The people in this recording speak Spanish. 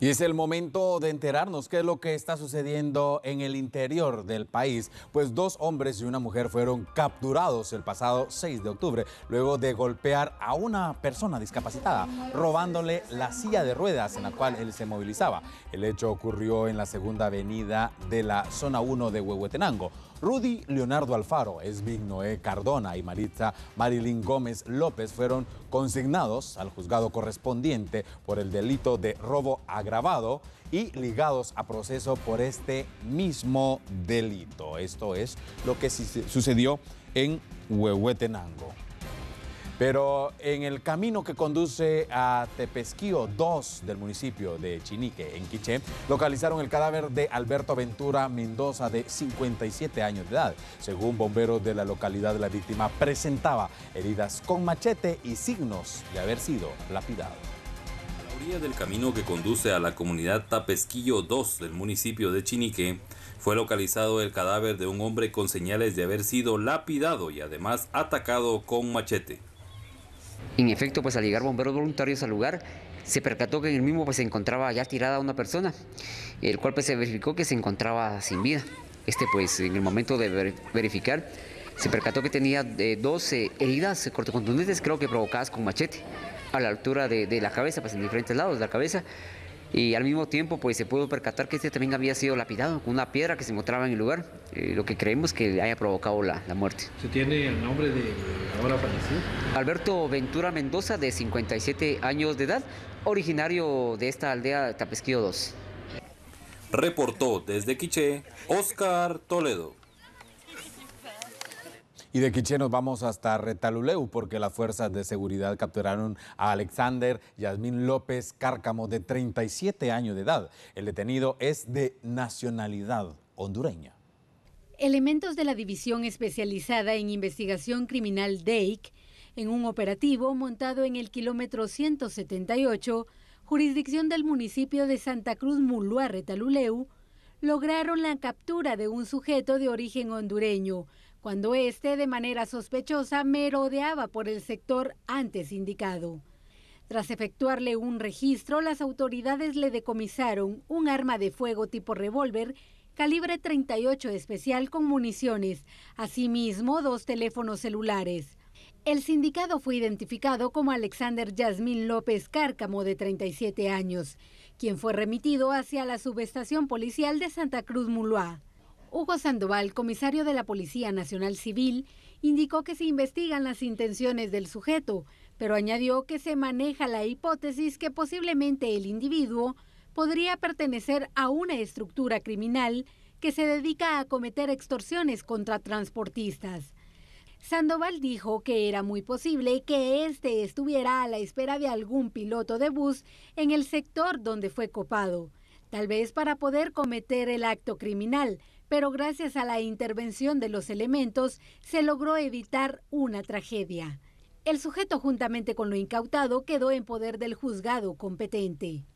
Y es el momento de enterarnos qué es lo que está sucediendo en el interior del país, pues dos hombres y una mujer fueron capturados el pasado 6 de octubre, luego de golpear a una persona discapacitada, robándole la silla de ruedas en la cual él se movilizaba. El hecho ocurrió en la segunda avenida de la zona 1 de Huehuetenango. Rudy Leonardo Alfaro, Esvin Cardona y Maritza Marilyn Gómez López fueron consignados al juzgado correspondiente por el delito de robo agravado y ligados a proceso por este mismo delito. Esto es lo que sucedió en Huehuetenango. Pero en el camino que conduce a Tepesquío 2 del municipio de Chinique, en Quiché, localizaron el cadáver de Alberto Ventura Mendoza, de 57 años de edad. Según bomberos de la localidad, la víctima presentaba heridas con machete y signos de haber sido lapidado del camino que conduce a la comunidad Tapesquillo 2 del municipio de Chinique fue localizado el cadáver de un hombre con señales de haber sido lapidado y además atacado con machete. En efecto, pues al llegar bomberos voluntarios al lugar, se percató que en el mismo pues, se encontraba ya tirada una persona, el cual pues, se verificó que se encontraba sin vida. Este pues en el momento de verificar se percató que tenía 12 eh, heridas eh, cortocontundentes, creo que provocadas con machete, a la altura de, la cabeza, pues en diferentes lados de la cabeza y al mismo tiempo pues se pudo percatar que este también había sido lapidado con una piedra que se mostraba en el lugar, eh, lo que creemos que haya provocado la, muerte. ¿Se tiene el nombre de ahora fallecido? Alberto Ventura Mendoza, de 57 años de edad, originario de esta aldea Tapesquío 2. Reportó desde Quiché, Oscar Toledo. Y de Quiché nos vamos hasta Retaluleu porque las fuerzas de seguridad capturaron a Alexander Yasmín López Cárcamo de 37 años de edad. El detenido es de nacionalidad hondureña. Elementos de la División Especializada en Investigación Criminal DEIC en un operativo montado en el kilómetro 178, jurisdicción del municipio de Santa Cruz Muluá Retaluleu, lograron la captura de un sujeto de origen hondureño cuando éste de manera sospechosa merodeaba por el sector antes indicado. Tras efectuarle un registro, las autoridades le decomisaron un arma de fuego tipo revólver calibre 38 especial con municiones, asimismo dos teléfonos celulares. El sindicado fue identificado como Alexander Yasmín López Cárcamo, de 37 años, quien fue remitido hacia la subestación policial de Santa Cruz Muluá. Hugo Sandoval, comisario de la Policía Nacional Civil, indicó que se investigan las intenciones del sujeto, pero añadió que se maneja la hipótesis que posiblemente el individuo podría pertenecer a una estructura criminal que se dedica a cometer extorsiones contra transportistas. Sandoval dijo que era muy posible que éste estuviera a la espera de algún piloto de bus en el sector donde fue copado, tal vez para poder cometer el acto criminal, pero gracias a la intervención de los elementos se logró evitar una tragedia. El sujeto juntamente con lo incautado quedó en poder del juzgado competente.